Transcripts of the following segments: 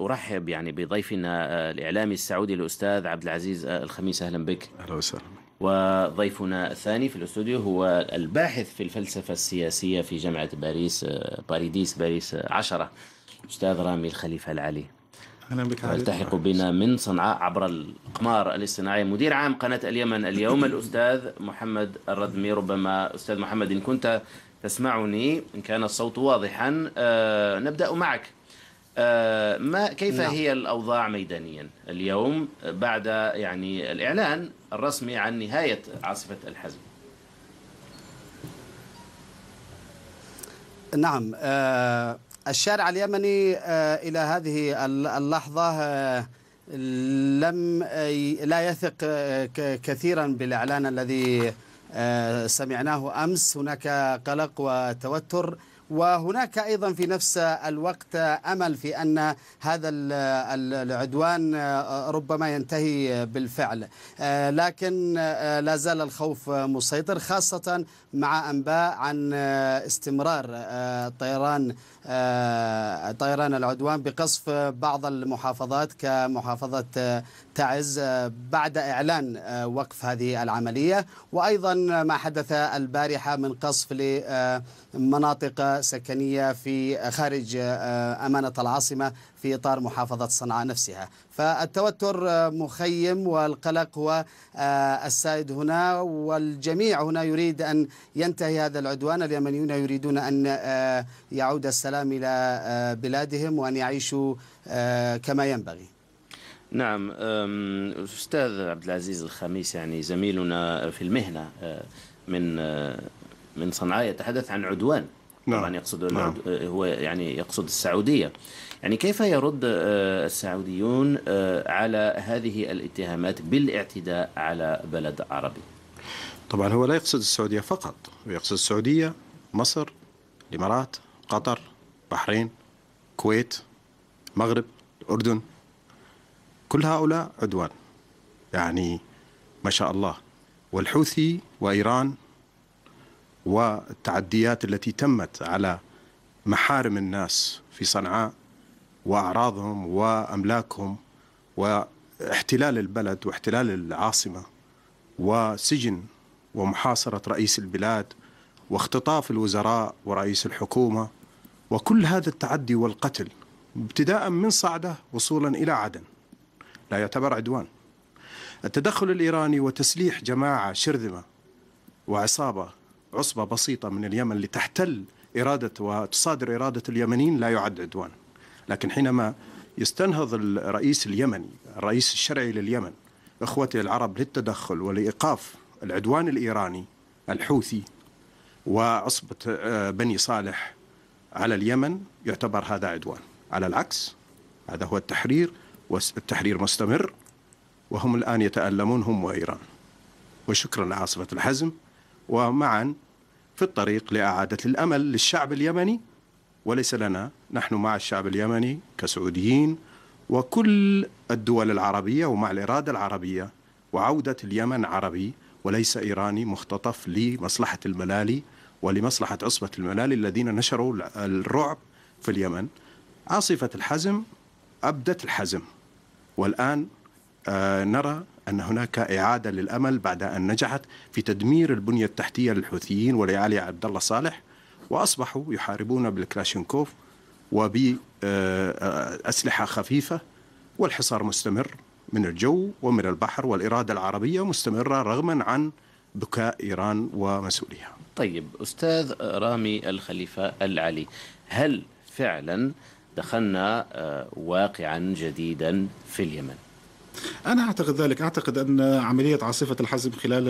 ارحب يعني بضيفنا آه، الاعلامي السعودي الاستاذ عبد العزيز آه، الخميس اهلا بك اهلا وسهلا وضيفنا الثاني في الاستوديو هو الباحث في الفلسفه السياسيه في جامعه باريس آه، باريديس باريس 10 استاذ رامي الخليفه العلي اهلا بك يلتحق بنا من صنعاء عبر الاقمار الاصطناعي مدير عام قناه اليمن اليوم الاستاذ محمد الردمي ربما استاذ محمد ان كنت تسمعني ان كان الصوت واضحا نبدا معك آه، ما كيف نعم. هي الأوضاع ميدانيا اليوم بعد يعني الإعلان الرسمي عن نهاية عاصفة الحزم نعم آه، الشارع اليمني آه، إلى هذه اللحظة لم لا يثق كثيرا بالإعلان الذي سمعناه أمس هناك قلق وتوتر وهناك أيضا في نفس الوقت أمل في أن هذا العدوان آه، ربما ينتهي بالفعل آه، لكن آه، لا زال الخوف مسيطر خاصة مع أنباء عن استمرار طيران آه، طيران العدوان بقصف بعض المحافظات كمحافظة تعز آه، بعد إعلان آه، وقف هذه العملية وأيضا ما حدث البارحة من قصف لمناطق سكنية في خارج أمانة العاصمة في إطار محافظة صنعاء نفسها فالتوتر آه، مخيم والقلق هو آه، السائد هنا والجميع هنا يريد أن ينتهي هذا العدوان اليمنيون يريدون أن آه، يعود السلام إلى بلادهم وأن يعيشوا كما ينبغي نعم أستاذ عبد العزيز الخميس يعني زميلنا في المهنة من من صنعاء يتحدث عن عدوان نعم. طبعا يقصد نعم. هو يعني يقصد السعودية يعني كيف يرد آه، السعوديون آه، على هذه الاتهامات بالاعتداء على بلد عربي طبعا هو لا يقصد السعودية فقط يقصد السعودية مصر الإمارات قطر بحرين كويت مغرب الأردن كل هؤلاء عدوان يعني ما شاء الله والحوثي وإيران والتعديات التي تمت على محارم الناس في صنعاء وأعراضهم وأملاكهم واحتلال البلد واحتلال العاصمة وسجن ومحاصرة رئيس البلاد واختطاف الوزراء ورئيس الحكومة وكل هذا التعدي والقتل ابتداء من صعدة وصولا إلى عدن لا يعتبر عدوان التدخل الإيراني وتسليح جماعة شرذمة وعصابة عصبة بسيطة من اليمن لتحتل إرادة وتصادر إرادة اليمنيين لا يعد عدوان لكن حينما يستنهض الرئيس اليمني الرئيس الشرعي لليمن إخوته العرب للتدخل ولإيقاف العدوان الإيراني الحوثي وعصبة آه، بني صالح على اليمن يعتبر هذا عدوان على العكس هذا هو التحرير والتحرير مستمر وهم الآن يتألمون هم وإيران وشكرا لعاصفة الحزم ومعا في الطريق لإعادة الأمل للشعب اليمني وليس لنا نحن مع الشعب اليمني كسعوديين وكل الدول العربية ومع الإرادة العربية وعودة اليمن عربي وليس إيراني مختطف لمصلحة الملالي ولمصلحة عصبة الملالي الذين نشروا الرعب في اليمن عاصفة الحزم أبدت الحزم والآن آه، نرى أن هناك إعادة للأمل بعد أن نجحت في تدمير البنية التحتية للحوثيين ولعلي عبد الله صالح وأصبحوا يحاربون بالكلاشينكوف وبأسلحة خفيفة والحصار مستمر من الجو ومن البحر والإرادة العربية مستمرة رغما عن بكاء إيران ومسؤوليها طيب أستاذ رامي الخليفة العلي هل فعلا دخلنا آه، واقعا جديدا في اليمن أنا أعتقد ذلك أعتقد أن عملية عاصفة الحزم خلال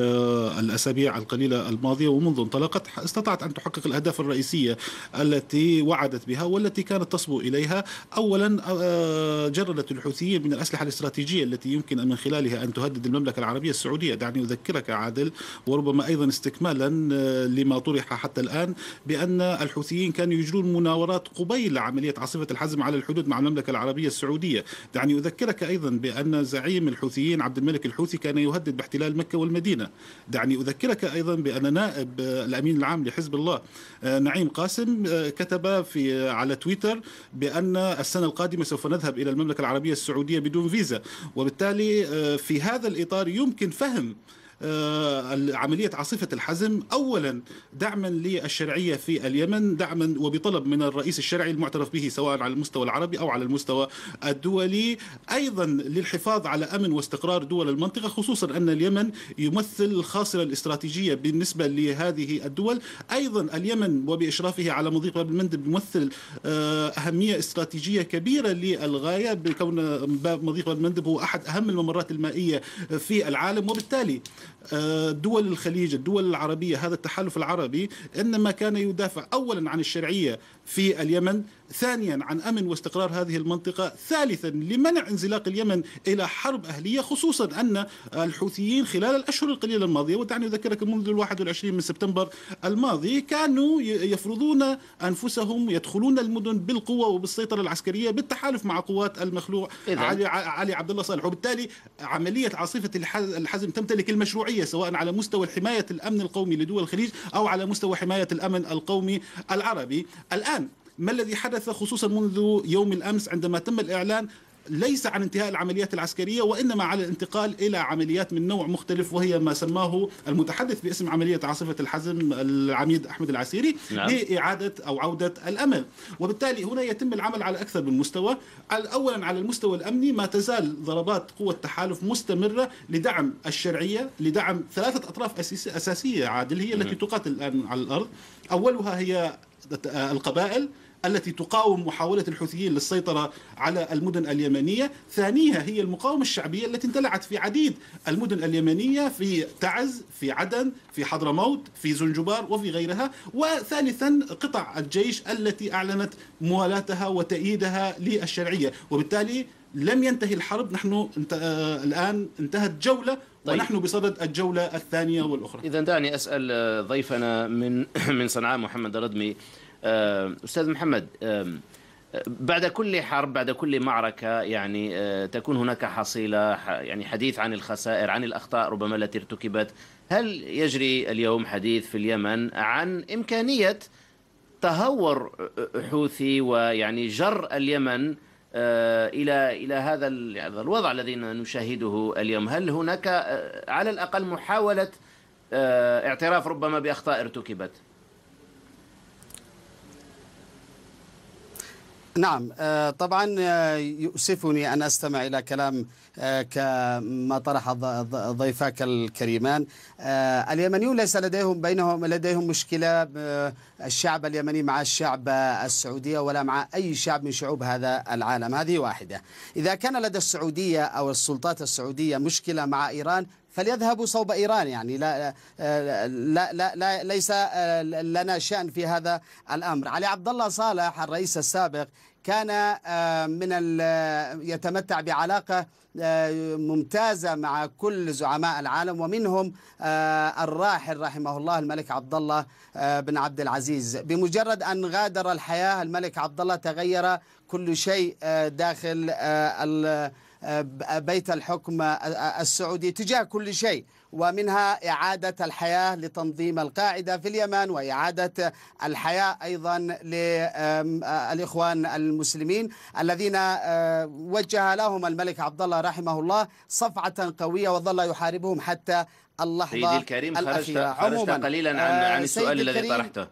الأسابيع القليلة الماضية ومنذ انطلقت استطاعت أن تحقق الأهداف الرئيسية التي وعدت بها والتي كانت تصبو إليها أولا آه، جردت الحوثيين من الأسلحة الاستراتيجية التي يمكن من خلالها أن تهدد المملكة العربية السعودية دعني أذكرك عادل وربما أيضا استكمالا آه، لما طرح حتى الآن بأن الحوثيين كانوا يجرون مناورات قبيل عملية عاصفة الحزم على الحدود مع المملكة العربية السعودية دعني أذكرك أيضا بأن زعيم الحوثيين عبد الملك الحوثي كان يهدد باحتلال مكة والمدينة دعني أذكرك أيضا بأن نائب آه، الأمين العام لحزب الله آه، نعيم قاسم آه، كتب في على تويتر بأن السنة القادمة سوف نذهب إلى المملكة العربية السعودية بدون فيزا وبالتالي في هذا الإطار يمكن فهم آه، عملية عاصفة الحزم أولا دعما للشرعية في اليمن دعما وبطلب من الرئيس الشرعي المعترف به سواء على المستوى العربي أو على المستوى الدولي أيضا للحفاظ على أمن واستقرار دول المنطقة خصوصا أن اليمن يمثل الخاصرة الاستراتيجية بالنسبة لهذه الدول أيضا اليمن وبإشرافه على مضيق باب المندب يمثل آه، أهمية استراتيجية كبيرة للغاية بكون باب مضيق باب المندب هو أحد أهم الممرات المائية في العالم وبالتالي آه، دول الخليج الدول العربية هذا التحالف العربي إنما كان يدافع أولا عن الشرعية في اليمن ثانيا عن امن واستقرار هذه المنطقه، ثالثا لمنع انزلاق اليمن الى حرب اهليه خصوصا ان الحوثيين خلال الاشهر القليله الماضيه ودعني اذكرك منذ الواحد 21 من سبتمبر الماضي كانوا يفرضون انفسهم يدخلون المدن بالقوه وبالسيطره العسكريه بالتحالف مع قوات المخلوع علي علي عبد الله صالح وبالتالي عمليه عاصفه الحزم تمتلك المشروعيه سواء على مستوى حمايه الامن القومي لدول الخليج او على مستوى حمايه الامن القومي العربي الان ما الذي حدث خصوصا منذ يوم الامس عندما تم الاعلان ليس عن انتهاء العمليات العسكريه وانما على الانتقال الى عمليات من نوع مختلف وهي ما سماه المتحدث باسم عمليه عاصفه الحزم العميد احمد العسيري نعم. لاعاده او عوده الامل وبالتالي هنا يتم العمل على اكثر من مستوى اولا على المستوى الامني ما تزال ضربات قوى التحالف مستمره لدعم الشرعيه لدعم ثلاثه اطراف اساسيه عادل هي التي نعم. تقاتل الان على الارض اولها هي القبائل التي تقاوم محاولة الحوثيين للسيطرة على المدن اليمنية ثانيها هي المقاومة الشعبية التي اندلعت في عديد المدن اليمنية في تعز في عدن في حضرموت في زنجبار وفي غيرها وثالثا قطع الجيش التي أعلنت موالاتها وتأييدها للشرعية وبالتالي لم ينتهي الحرب نحن انت... آه الآن انتهت جولة طيب. ونحن بصدد الجولة الثانية والأخرى إذا دعني أسأل آه، ضيفنا من من صنعاء محمد الردمي آه، استاذ محمد آه، بعد كل حرب بعد كل معركة يعني آه، تكون هناك حصيلة يعني حديث عن الخسائر عن الأخطاء ربما التي ارتكبت هل يجري اليوم حديث في اليمن عن إمكانية تهور حوثي ويعني جر اليمن إلى إلى هذا الوضع الذي نشاهده اليوم هل هناك على الأقل محاولة اعتراف ربما بأخطاء ارتكبت نعم آه، طبعا آه، يؤسفني أن أستمع إلى كلام آه، كما طرح ضيفاك الكريمان اليمنيون ليس لديهم بينهم لديهم مشكلة الشعب اليمني مع الشعب السعودية ولا مع أي شعب من شعوب هذا العالم هذه واحدة إذا كان لدى السعودية أو السلطات السعودية مشكلة مع إيران فليذهبوا صوب ايران يعني لا لا لا, لا ليس لنا شان في هذا الامر علي عبد الله صالح الرئيس السابق كان آه، من آه، يتمتع بعلاقة آه، ممتازة مع كل زعماء العالم ومنهم الراحل رحمه الله الملك عبد الله بن عبد العزيز بمجرد أن غادر الحياة الملك عبد الله تغير كل شيء داخل بيت الحكم السعودي تجاه كل شيء ومنها إعادة الحياة لتنظيم القاعدة في اليمن وإعادة الحياة أيضا للإخوان آه، المسلمين الذين آه، وجه لهم الملك عبد الله رحمه الله صفعة قوية وظل يحاربهم حتى اللحظة سيدي الكريم خرجت, خرجت قليلا عن, آه، عن السؤال الذي طرحته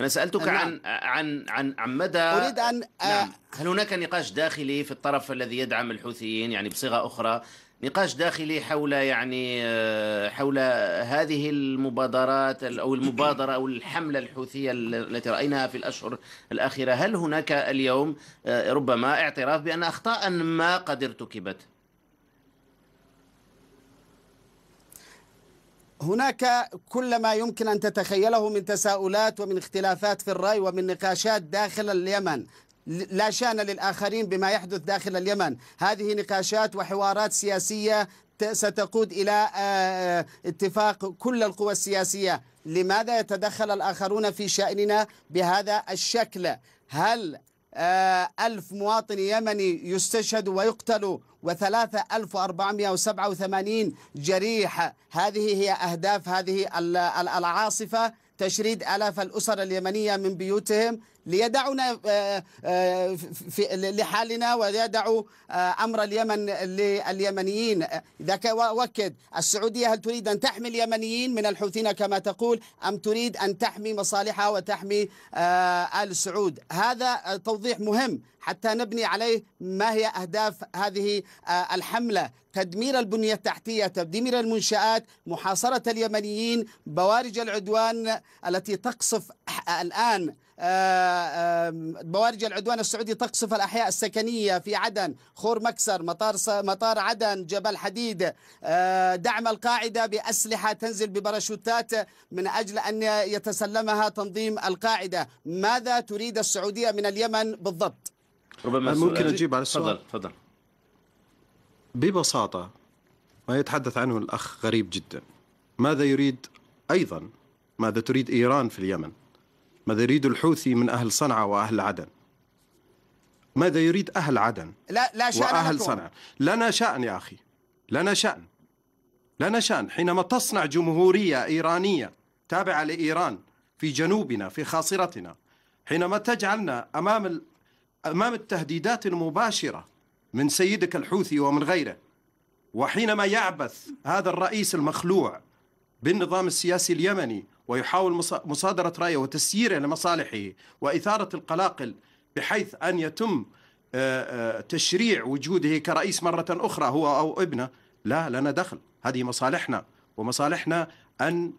أنا سألتك نعم. عن عن عن عن مدى أريد أن نعم. هل هناك نقاش داخلي في الطرف الذي يدعم الحوثيين يعني بصيغة أخرى نقاش داخلي حول يعني آه، حول هذه المبادرات او المبادره او الحمله الحوثيه التي رايناها في الاشهر الاخيره، هل هناك اليوم آه، ربما اعتراف بان اخطاء ما قد ارتكبت؟ هناك كل ما يمكن أن تتخيله من تساؤلات ومن اختلافات في الرأي ومن نقاشات داخل اليمن لا شان للآخرين بما يحدث داخل اليمن هذه نقاشات وحوارات سياسية ستقود إلى آه، آه، اتفاق كل القوى السياسية لماذا يتدخل الآخرون في شأننا بهذا الشكل هل آه، ألف مواطن يمني يستشهد ويقتل وثلاثة ألف وأربعمائة وسبعة وثمانين جريح هذه هي أهداف هذه العاصفة تشريد آلاف الأسر اليمنية من بيوتهم ليدعنا آه، آه، في لحالنا ويدعوا آه، أمر اليمن لليمنيين ذاك وكد السعودية هل تريد أن تحمي اليمنيين من الحوثيين كما تقول أم تريد أن تحمي مصالحها وتحمي آل سعود هذا توضيح مهم حتى نبني عليه ما هي أهداف هذه الحملة تدمير البنية التحتية تدمير المنشآت محاصرة اليمنيين بوارج العدوان التي تقصف الآن آه، بوارج العدوان السعودي تقصف الأحياء السكنية في عدن خور مكسر مطار, مطار عدن جبل حديد آه، دعم القاعدة بأسلحة تنزل بباراشوتات من أجل أن يتسلمها تنظيم القاعدة ماذا تريد السعودية من اليمن بالضبط؟ ربما ممكن أجيب على السؤال تفضل تفضل ببساطة ما يتحدث عنه الأخ غريب جدا ماذا يريد أيضا ماذا تريد إيران في اليمن ماذا يريد الحوثي من أهل صنعاء وأهل عدن ماذا يريد أهل عدن لا, لا شأن وأهل صنعاء لنا شأن يا أخي لنا شأن لنا شأن حينما تصنع جمهورية إيرانية تابعة لإيران في جنوبنا في خاصرتنا حينما تجعلنا أمام أمام التهديدات المباشرة من سيدك الحوثي ومن غيره وحينما يعبث هذا الرئيس المخلوع بالنظام السياسي اليمني ويحاول مصادرة رأيه وتسييره لمصالحه وإثارة القلاقل بحيث أن يتم آه، آه، تشريع وجوده كرئيس مرة أخرى هو أو ابنه لا لنا دخل هذه مصالحنا ومصالحنا أن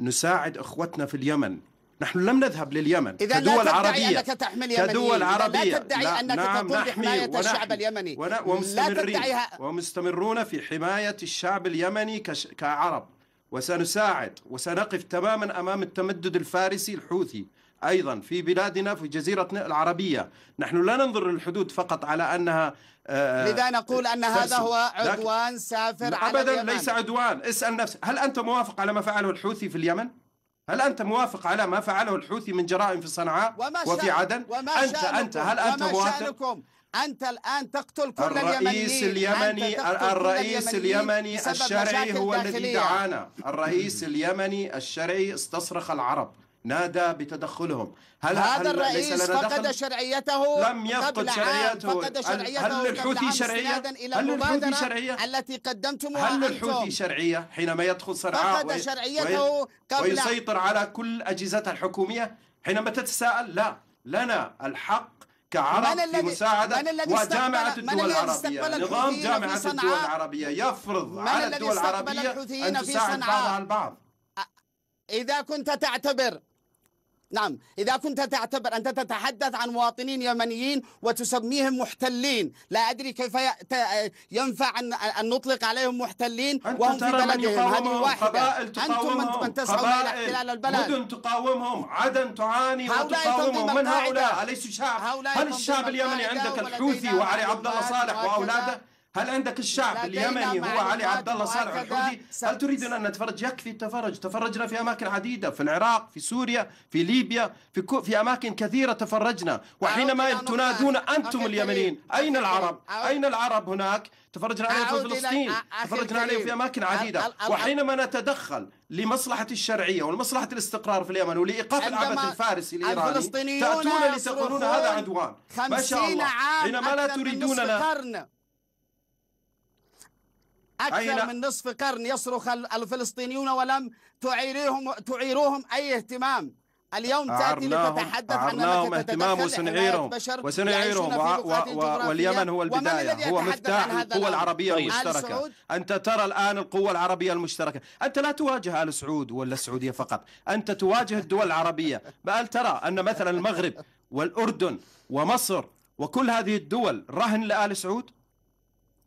نساعد إخوتنا في اليمن نحن لم نذهب لليمن إذا كدول لا عربية أنك تحمل يمنيين. كدول عربية لا تدعي لا أنك نعم تقوم بحماية ونحمي الشعب اليمني ومستمرين لا تدعيها. ومستمرون في حماية الشعب اليمني كش... كعرب وسنساعد وسنقف تماما أمام التمدد الفارسي الحوثي أيضا في بلادنا في جزيرتنا العربية نحن لا ننظر للحدود فقط على أنها آه، لذا نقول أن هذا هو عدوان سافر أبدا على ليس عدوان اسأل نفسك هل أنت موافق على ما فعله الحوثي في اليمن؟ هل أنت موافق على ما فعله الحوثي من جرائم في صنعاء وفي عدن؟ وما أنت شأنكم؟ أنت هل أنت وما موافق؟ شأنكم؟ أنت الآن تقتل كل الرئيس اليمني الرئيس اليمني الشرعي هو الذي دعانا الرئيس اليمني الشرعي استصرخ العرب نادى بتدخلهم هل هذا هل الرئيس ليس لنا فقد شرعيته لم يفقد شرعيته فقد شرعيته هل للحوثي شرعية هل للحوثي شرعية التي قدمتموها هل للحوثي شرعية حينما يدخل صرعاء فقد شرعيته قبل ويسيطر على كل أجهزتها الحكومية حينما تتساءل لا لنا الحق كعرب في مساعدة وجامعة الدول العربية نظام جامعة الدول العربية يفرض على الدول العربية أن تساعد بعضها البعض إذا كنت تعتبر نعم إذا كنت تعتبر أنت تتحدث عن مواطنين يمنيين وتسميهم محتلين لا أدري كيف ينفع أن نطلق عليهم محتلين وهم في بلدهم هذه واحدة أنتم من, من تسعون إلى احتلال البلد مدن تقاومهم عدن تعاني وتقاومهم من هؤلاء أليسوا شعب هل الشعب اليمني عندك الحوثي وعلي عبد الله صالح وأولاده هل عندك الشعب اليمني هو علي عبد الله صالح الحوثي هل تريدون ان نتفرج يكفي التفرج تفرجنا في اماكن عديده في العراق في سوريا في ليبيا في كو في اماكن كثيره تفرجنا وحينما تنادون انتم اليمنيين اين العرب اين العرب هناك تفرجنا عليهم في فلسطين تفرجنا عليهم في اماكن عديده وحينما نتدخل لمصلحه الشرعيه ولمصلحه الاستقرار في اليمن ولايقاف العبث الفارسي الايراني تاتون لتقولون هذا عدوان ما شاء الله حينما لا تريدوننا أكثر أين... من نصف قرن يصرخ الفلسطينيون ولم تعيرهم تعيروهم أي اهتمام اليوم تأتي لتتحدث عن أنك اهتمام بشر وسنعيرهم و... و... واليمن هو البداية هو مفتاح القوى العربية المشتركة أنت ترى الآن القوة العربية المشتركة أنت لا تواجه آل سعود ولا السعودية فقط أنت تواجه الدول العربية بل ترى أن مثلا المغرب والأردن ومصر وكل هذه الدول رهن لآل سعود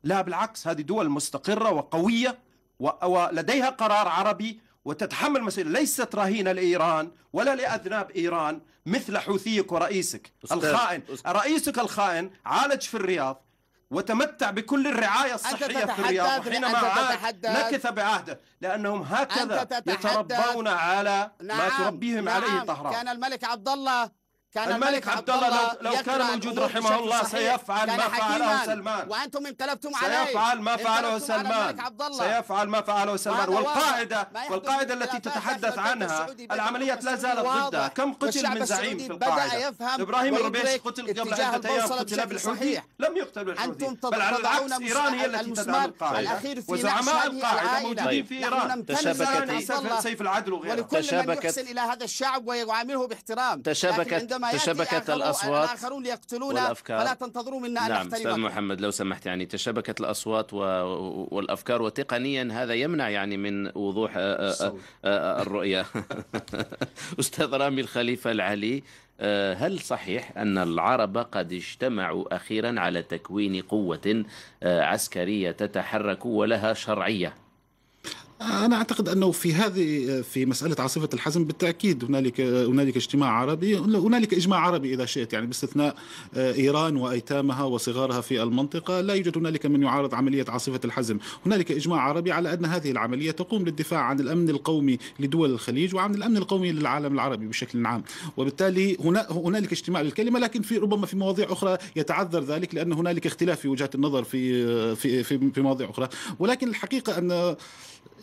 لا بالعكس هذه دول مستقرة وقوية ولديها قرار عربي وتتحمل مسؤولية ليست رهينة لإيران ولا لأذناب إيران مثل حوثيك ورئيسك أستاذ الخائن أستاذ رئيسك الخائن عالج في الرياض وتمتع بكل الرعايه الصحيه في الرياض وحينما عاد نكث بعهده لانهم هكذا يتربون على نعم ما تربيهم نعم عليه طهران كان الملك عبد الله كان الملك عبد الله لو, لو كان موجود رحمه الله سيفعل ما فعله سلمان وانتم انقلبتم عليه سيفعل ما فعله سلمان سيفعل ما فعله سلمان والقاعده والقاعده التي تتحدث عنها العمليات لا زالت ضدها كم قتل من زعيم في القاعده ابراهيم الربيش قتل قبل عده ايام قتل بالحوثي لم يقتل بالحوثي بل على العكس ايران هي التي تدعم القاعده وزعماء القاعده موجودين في ايران تشابكت سيف العدل وغيره ولكل من الى هذا الشعب ويعامله باحترام تشابكت عندما تشابكت الأصوات الآخرون ليقتلونا والأفكار فلا تنتظروا منا أن نعم أستاذ محمد لو سمحت يعني تشابكت الأصوات و... والأفكار وتقنيا هذا يمنع يعني من وضوح آه، آه، آه، الرؤية أستاذ رامي الخليفة العلي هل صحيح أن العرب قد اجتمعوا أخيرا على تكوين قوة عسكرية تتحرك ولها شرعية؟ انا اعتقد انه في هذه في مساله عاصفه الحزم بالتاكيد هنالك هنالك اجتماع عربي هنالك اجماع عربي اذا شئت يعني باستثناء ايران وايتامها وصغارها في المنطقه لا يوجد هنالك من يعارض عمليه عاصفه الحزم هنالك اجماع عربي على ان هذه العمليه تقوم للدفاع عن الامن القومي لدول الخليج وعن الامن القومي للعالم العربي بشكل عام وبالتالي هنا هنالك اجتماع للكلمه لكن في ربما في مواضيع اخرى يتعذر ذلك لان هنالك اختلاف في وجهات النظر في في في, في مواضيع اخرى ولكن الحقيقه ان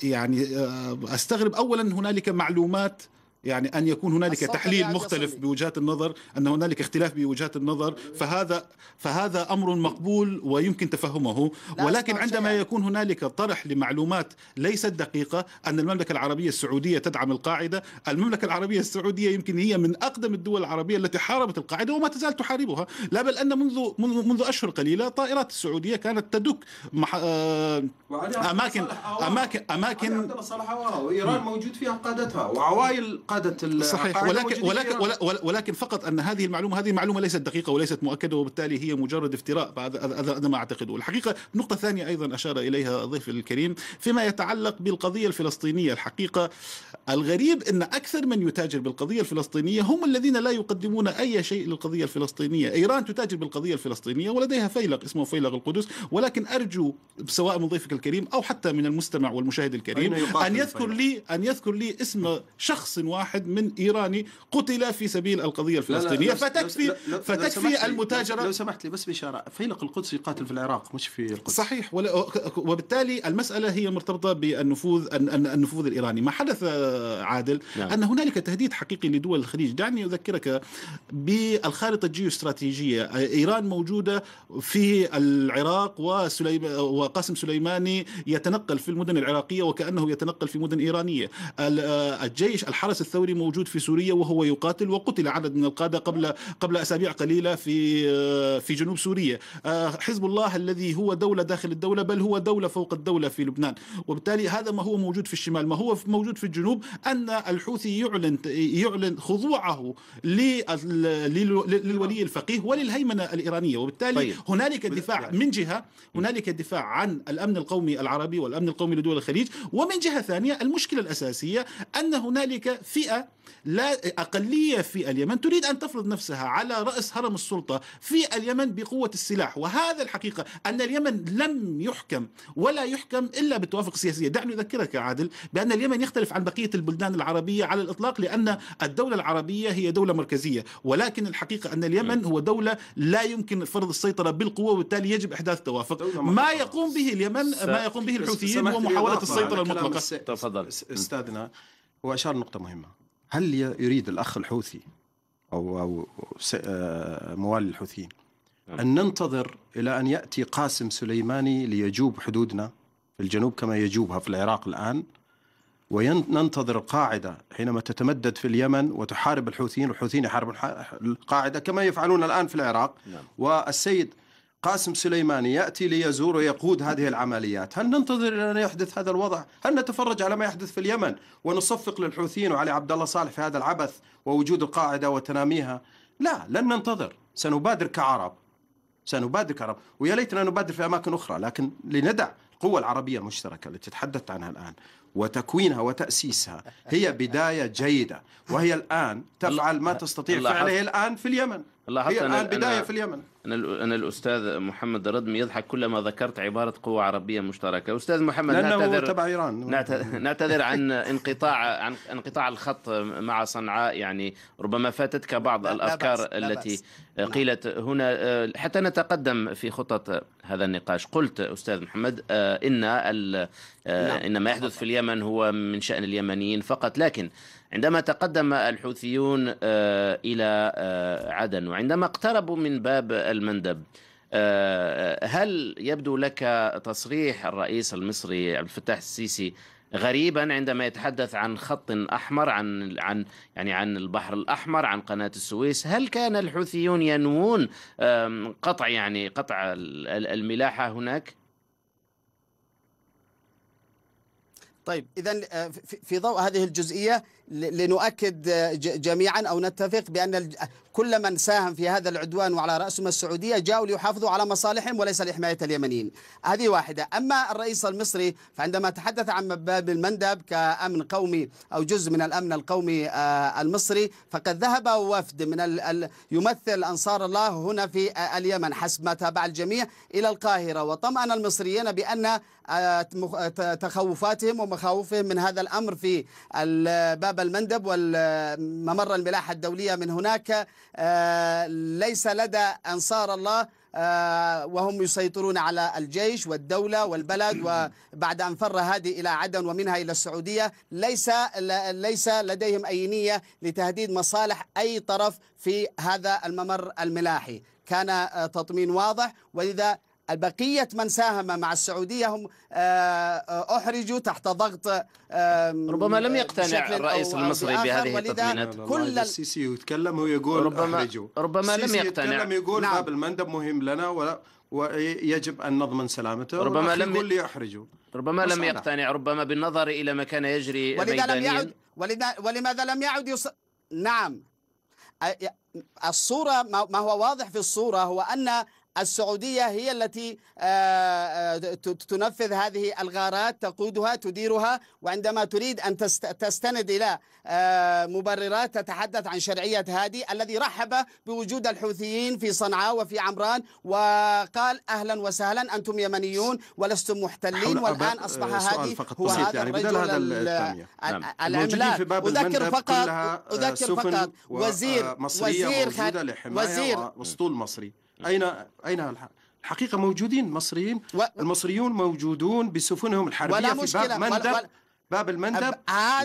يعني آه، استغرب اولا هنالك معلومات يعني أن يكون هنالك تحليل مختلف بوجهات النظر أن هنالك اختلاف بوجهات النظر فهذا فهذا أمر مقبول ويمكن تفهمه ولكن عندما يكون هنالك طرح لمعلومات ليست دقيقة أن المملكة العربية السعودية تدعم القاعدة المملكة العربية السعودية يمكن هي من أقدم الدول العربية التي حاربت القاعدة وما تزال تحاربها لا بل أن منذ منذ أشهر قليلة طائرات السعودية كانت تدك مح... آه، أماكن أماكن أماكن, أماكن... أماكن... إيران موجود فيها قادتها وعوائل قاده صحيح ولكن ولكن, ولكن فقط ان هذه المعلومه هذه المعلومه ليست دقيقه وليست مؤكده وبالتالي هي مجرد افتراء هذا هذا ما اعتقده الحقيقه نقطه ثانيه ايضا اشار اليها ضيف الكريم فيما يتعلق بالقضيه الفلسطينيه الحقيقه الغريب ان اكثر من يتاجر بالقضيه الفلسطينيه هم الذين لا يقدمون اي شيء للقضيه الفلسطينيه ايران تتاجر بالقضيه الفلسطينيه ولديها فيلق اسمه فيلق القدس ولكن ارجو سواء من ضيفك الكريم او حتى من المستمع والمشاهد الكريم ان يذكر لي ان يذكر لي اسم شخص واحد واحد من ايراني قتل في سبيل القضيه الفلسطينيه لا لا فتكفي لو لا فتكفي المتاجره لو سمحت لي بس بشارة فيلق القدس يقاتل في العراق مش في القدس صحيح وبالتالي المساله هي مرتبطه بالنفوذ النفوذ الايراني ما حدث آه، عادل نعم. ان هنالك تهديد حقيقي لدول الخليج دعني اذكرك بالخارطه الجيوستراتيجيه آه، ايران موجوده في العراق وسليم وقاسم سليماني يتنقل في المدن العراقيه وكانه يتنقل في مدن ايرانيه آه، الجيش الحرس الثوري موجود في سوريا وهو يقاتل وقتل عدد من القادة قبل قبل أسابيع قليلة في آه، في جنوب سوريا آه، حزب الله الذي هو دولة داخل الدولة بل هو دولة فوق الدولة في لبنان وبالتالي هذا ما هو موجود في الشمال ما هو موجود في الجنوب أن الحوثي يعلن يعلن خضوعه للولي الفقيه وللهيمنة الإيرانية وبالتالي طيب. هنالك دفاع من جهة هنالك دفاع عن الأمن القومي العربي والأمن القومي لدول الخليج ومن جهة ثانية المشكلة الأساسية أن هنالك فئة لا أقلية في اليمن تريد أن تفرض نفسها على رأس هرم السلطة في اليمن بقوة السلاح وهذا الحقيقة أن اليمن لم يحكم ولا يحكم إلا بالتوافق السياسية دعني أذكرك يا عادل بأن اليمن يختلف عن بقية البلدان العربية على الإطلاق لأن الدولة العربية هي دولة مركزية ولكن الحقيقة أن اليمن نعم. هو دولة لا يمكن فرض السيطرة بالقوة وبالتالي يجب إحداث توافق ما يقوم به اليمن ما يقوم به الحوثيين هو محاولة السيطرة المطلقة تفضل أستاذنا هو أشار نقطة مهمة هل يريد الأخ الحوثي أو, أو آه، موالي الحوثيين نعم. أن ننتظر إلى أن يأتي قاسم سليماني ليجوب حدودنا في الجنوب كما يجوبها في العراق الآن وننتظر القاعدة حينما تتمدد في اليمن وتحارب الحوثيين والحوثيين يحاربون القاعدة كما يفعلون الآن في العراق نعم. والسيد قاسم سليماني يأتي ليزور ويقود هذه العمليات هل ننتظر إلى أن يحدث هذا الوضع؟ هل نتفرج على ما يحدث في اليمن ونصفق للحوثيين وعلي عبد الله صالح في هذا العبث ووجود القاعدة وتناميها؟ لا لن ننتظر سنبادر كعرب سنبادر كعرب ويا ليتنا نبادر في أماكن أخرى لكن لندع القوة العربية المشتركة التي تحدثت عنها الآن وتكوينها وتأسيسها هي بداية جيدة وهي الآن تفعل ما تستطيع فعله الآن في اليمن هي الآن بداية في اليمن أنا أنا الأستاذ محمد ردمي يضحك كلما ذكرت عبارة قوة عربية مشتركة، أستاذ محمد لأنه نعتذر تبع إيران نعتذر عن انقطاع عن انقطاع الخط مع صنعاء يعني ربما فاتتك بعض لا الأفكار لا بأس التي لا بأس قيلت هنا أه، حتى نتقدم في خطط هذا النقاش، قلت أستاذ محمد أه، إن أه، نعم. إن ما يحدث في اليمن هو من شأن اليمنيين فقط لكن عندما تقدم الحوثيون آه، إلى آه، عدن وعندما اقتربوا من باب المندب آه، هل يبدو لك تصريح الرئيس المصري عبد الفتاح السيسي غريبا عندما يتحدث عن خط احمر عن عن يعني عن البحر الاحمر عن قناه السويس هل كان الحوثيون ينوون قطع يعني قطع الملاحه هناك طيب اذا في ضوء هذه الجزئيه لنؤكد جميعا أو نتفق بأن كل من ساهم في هذا العدوان وعلى رأسهم السعودية جاءوا ليحافظوا على مصالحهم وليس لحماية اليمنيين هذه واحدة أما الرئيس المصري فعندما تحدث عن باب المندب كأمن قومي أو جزء من الأمن القومي آه، المصري فقد ذهب وفد من يمثل أنصار الله هنا في آه، اليمن حسب ما تابع الجميع إلى القاهرة وطمأن المصريين بأن آه، تخوفاتهم ومخاوفهم من هذا الأمر في باب باب المندب وممر الملاحة الدولية من هناك آه، ليس لدى أنصار الله آه، وهم يسيطرون على الجيش والدولة والبلد وبعد أن فر هادي إلى عدن ومنها إلى السعودية ليس ليس لديهم أي نية لتهديد مصالح أي طرف في هذا الممر الملاحي كان آه، تطمين واضح ولذا البقية من ساهم مع السعودية هم آه، آه، أحرجوا تحت ضغط ربما لم يقتنع الرئيس المصري بهذه التضمينات كل السيسي يتكلم ويقول ربما أحرجوا ربما لم يقتنع يتكلم يقول نعم. باب المندب مهم لنا ولا ويجب أن نضمن سلامته ربما لم يقول لي أحرجوا ربما لم يقتنع ربما بالنظر إلى ما كان يجري ولذا لم يعد ولماذا لم يعد يص... نعم الصورة ما هو واضح في الصورة هو أن السعودية هي التي آه، آه، تنفذ هذه الغارات تقودها تديرها وعندما تريد أن تستند إلى آه، مبررات تتحدث عن شرعية هادي الذي رحب بوجود الحوثيين في صنعاء وفي عمران وقال أهلا وسهلا أنتم يمنيون ولستم محتلين والآن أصبح هادي هو هذا يعني الرجل هذا العملاق أذكر فقط أذكر فقط وزير وزير وزير, وزير, وزير, وزير, وزير, وزير, وزير, وزير, وزير, وزير, وزير, وزير, وزير, وزير أين أين الحقيقة موجودين مصريين و... المصريون موجودون بسفنهم الحربية ولا مشكلة. في باب مندب ولا... ولا... باب المندب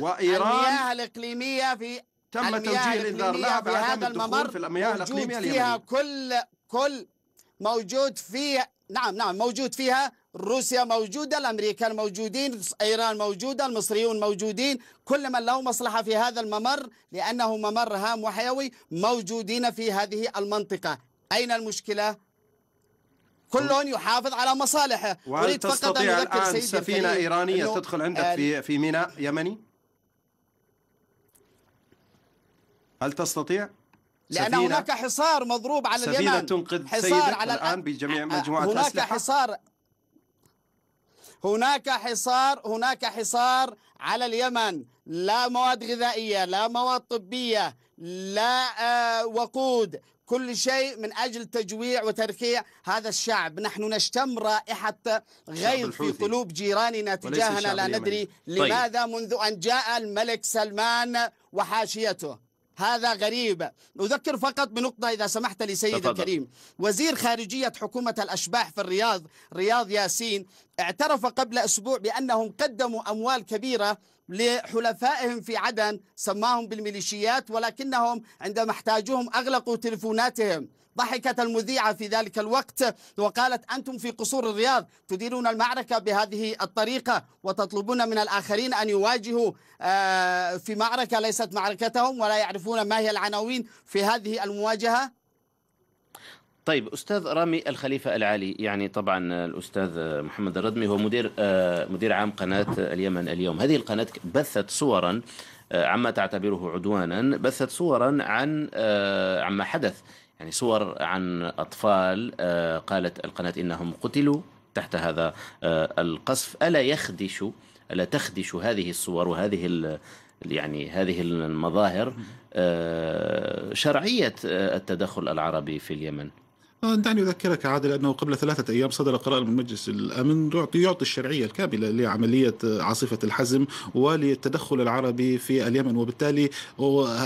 وإيران المياه الإقليمية في تم توجيه الإنذار لها هذا الممر في المياه الإقليمية فيها كل كل موجود فيها نعم نعم موجود فيها روسيا موجودة الأمريكان موجودين إيران موجودة المصريون موجودين كل من له مصلحة في هذا الممر لأنه ممر هام وحيوي موجودين في هذه المنطقة أين المشكلة؟ كل يحافظ على مصالحه وهل تستطيع الآن سفينة إيرانية تدخل عندك في في ميناء يمني؟ هل تستطيع؟ لأن هناك حصار مضروب على سفينة اليمن سفينة تنقذ حصار على الآن بجميع مجموعة هناك أسلحة. حصار هناك حصار هناك حصار على اليمن لا مواد غذائية لا مواد طبية لا آه، وقود كل شيء من أجل تجويع وتركيع هذا الشعب نحن نشتم رائحة غيظ في قلوب جيراننا تجاهنا لا ندري طيب. لماذا منذ أن جاء الملك سلمان وحاشيته هذا غريب أذكر فقط بنقطة إذا سمحت لي سيد تفضل. الكريم وزير خارجية حكومة الأشباح في الرياض رياض ياسين اعترف قبل أسبوع بأنهم قدموا أموال كبيرة لحلفائهم في عدن سماهم بالميليشيات ولكنهم عندما احتاجوهم أغلقوا تلفوناتهم ضحكت المذيعة في ذلك الوقت وقالت أنتم في قصور الرياض تديرون المعركة بهذه الطريقة وتطلبون من الآخرين أن يواجهوا آه، في معركة ليست معركتهم ولا يعرفون ما هي العناوين في هذه المواجهة طيب استاذ رامي الخليفه العالي يعني طبعا الاستاذ محمد الردمي هو مدير آه، مدير عام قناه اليمن اليوم هذه القناه بثت صورا آه، عما تعتبره عدوانا بثت صورا عن آه، عما حدث يعني صور عن اطفال قالت القناه انهم قتلوا تحت هذا القصف الا يخدش الا تخدش هذه الصور وهذه يعني هذه المظاهر شرعيه التدخل العربي في اليمن آه، دعني أذكرك عادل أنه قبل ثلاثة أيام صدر قرار من مجلس الأمن يعطي الشرعية الكاملة لعملية عاصفة الحزم وللتدخل العربي في اليمن وبالتالي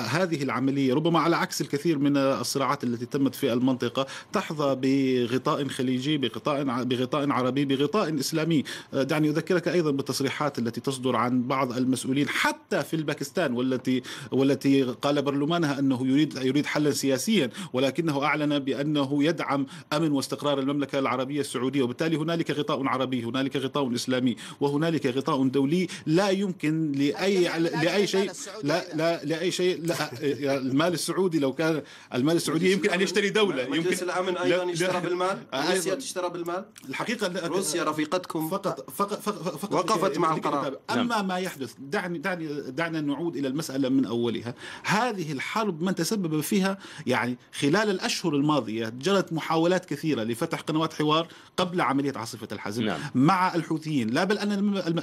هذه العملية ربما على عكس الكثير من الصراعات التي تمت في المنطقة تحظى بغطاء خليجي بغطاء بغطاء عربي بغطاء إسلامي آه، دعني أذكرك أيضا بالتصريحات التي تصدر عن بعض المسؤولين حتى في الباكستان والتي والتي قال برلمانها أنه يريد يريد حلا سياسيا ولكنه أعلن بأنه يدعم يدعم امن واستقرار المملكه العربيه السعوديه وبالتالي هنالك غطاء عربي هنالك غطاء اسلامي وهنالك غطاء دولي لا يمكن لاي يعني لاي شيء لا لا لاي شيء لا المال السعودي لو كان المال السعودي يمكن ان يشتري دوله يمكن مجلس الامن ايضا يشترى بالمال روسيا تشترى بالمال الحقيقه روسيا رفيقتكم فقط فقط, فقط, فقط وقفت مع القرار نعم. اما ما يحدث دعني دعني دعنا نعود الى المساله من اولها هذه الحرب من تسبب فيها يعني خلال الاشهر الماضيه جرت محاولات كثيرة لفتح قنوات حوار قبل عملية عاصفة الحزم نعم. مع الحوثيين لا بل أن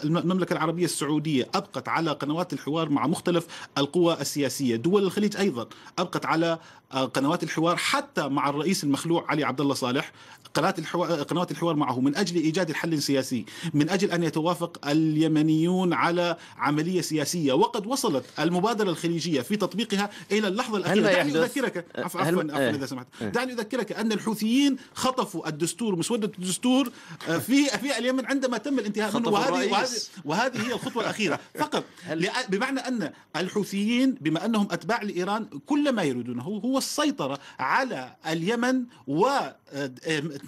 المملكة العربية السعودية أبقت على قنوات الحوار مع مختلف القوى السياسية دول الخليج أيضا أبقت على آه، قنوات الحوار حتى مع الرئيس المخلوع علي عبد الله صالح قناه الحوار قنوات الحوار معه من اجل ايجاد حل سياسي، من اجل ان يتوافق اليمنيون على عمليه سياسيه، وقد وصلت المبادره الخليجيه في تطبيقها الى اللحظه الاخيره، دعني اذكرك عفوا عفوا عفو اذا آه. سمحت، آه. دعني اذكرك ان الحوثيين خطفوا الدستور مسوده الدستور آه، في في اليمن عندما تم الانتهاء منه وهذه, وهذه وهذه هي الخطوه الاخيره فقط بمعنى ان الحوثيين بما انهم اتباع لايران كل ما يريدونه هو السيطره على اليمن و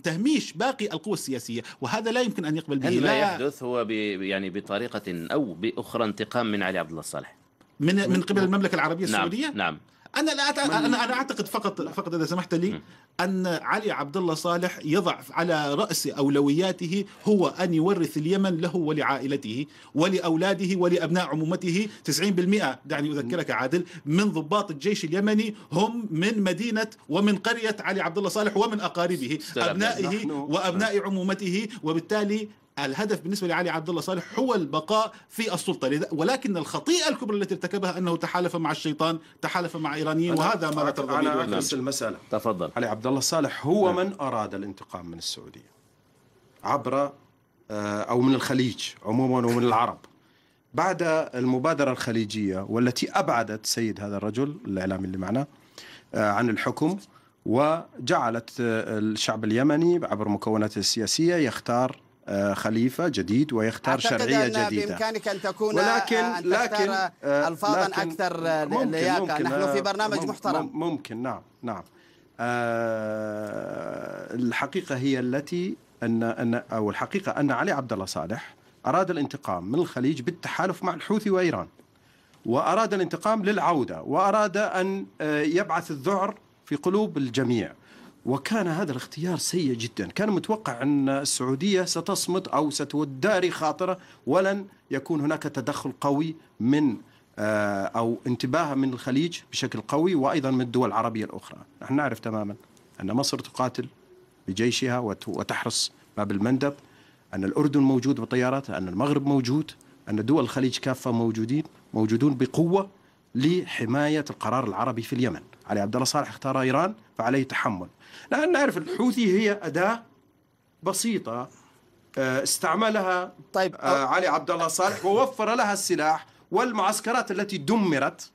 تهميش باقي القوى السياسيه وهذا لا يمكن ان يقبل به هل ما يحدث هو يعني بطريقه او باخرى انتقام من علي عبد الله الصالح من من قبل المملكه العربيه نعم، السعوديه نعم, نعم. انا لا أت... انا انا اعتقد فقط فقط اذا سمحت لي ان علي عبد الله صالح يضع على راس اولوياته هو ان يورث اليمن له ولعائلته ولاولاده ولابناء عمومته 90% دعني اذكرك عادل من ضباط الجيش اليمني هم من مدينه ومن قريه علي عبد الله صالح ومن اقاربه ابنائه وابناء آه. عمومته وبالتالي الهدف بالنسبه لعلي عبد الله صالح هو البقاء في السلطه ولكن الخطيئه الكبرى التي ارتكبها انه تحالف مع الشيطان تحالف مع ايرانيين وهذا ما لا ترضى به نفس المساله تفضل علي عبد الله صالح هو نعم. من اراد الانتقام من السعوديه عبر آه، او من الخليج عموما ومن العرب بعد المبادره الخليجيه والتي ابعدت سيد هذا الرجل الاعلامي اللي معنا آه، عن الحكم وجعلت آه، الشعب اليمني عبر مكوناته السياسيه يختار آه، خليفة جديد ويختار شرعية أن جديدة بإمكانك أن تكون ولكن آه، أن لكن آه، ألفاظا لكن أكثر لياقة نحن في برنامج ممكن محترم ممكن نعم نعم الحقيقة هي التي أن أن أو الحقيقة أن علي عبد الله صالح أراد الانتقام من الخليج بالتحالف مع الحوثي وإيران وأراد الانتقام للعودة وأراد أن يبعث الذعر في قلوب الجميع وكان هذا الاختيار سيء جدا كان متوقع أن السعودية ستصمت أو ستوداري خاطرة ولن يكون هناك تدخل قوي من آه، أو انتباه من الخليج بشكل قوي وأيضا من الدول العربية الأخرى نحن نعرف تماما أن مصر تقاتل بجيشها وتحرس باب المندب أن الأردن موجود بطياراتها أن المغرب موجود أن دول الخليج كافة موجودين موجودون بقوة لحماية القرار العربي في اليمن علي عبد الله صالح اختار ايران فعليه تحمل لان نعرف الحوثي هي اداه بسيطه آه، استعملها طيب آه، علي عبد الله صالح ووفر لها السلاح والمعسكرات التي دمرت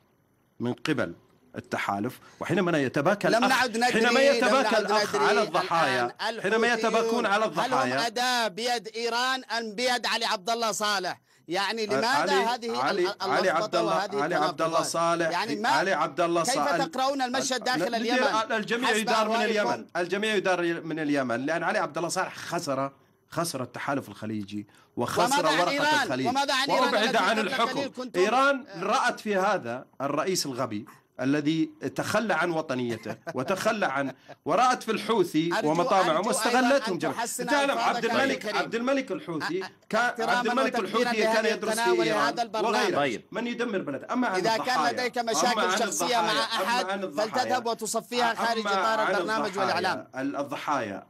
من قبل التحالف وحينما يتباكى لم نعد ندري حينما يتباكى الاخ على الضحايا حينما يتباكون على الضحايا هل هم اداه بيد ايران ام بيد علي عبد الله صالح؟ يعني آه، لماذا علي هذه علي علي عبد الله علي عبد الله صالح يعني ما علي عبد الله صالح كيف تقرؤون المشهد داخل اليمن الجميع يدار من اليمن الجميع يدار من اليمن لان علي عبد الله صالح خسر خسر التحالف الخليجي وخسر ورقة الخليج وماذا عن إيران وأبعد عن الحكم إيران آه. رأت في هذا الرئيس الغبي الذي تخلى عن وطنيته وتخلى عن ورأت في الحوثي ومطامعه واستغلتهم جميعا تعلم عبد الملك عبد الملك الحوثي كان عبد الملك الحوثي كان يدرس في ايران وغيره طيب. من يدمر بلده اما عن اذا كان لديك مشاكل شخصيه مع احد فلتذهب وتصفيها خارج اطار البرنامج والاعلام الضحايا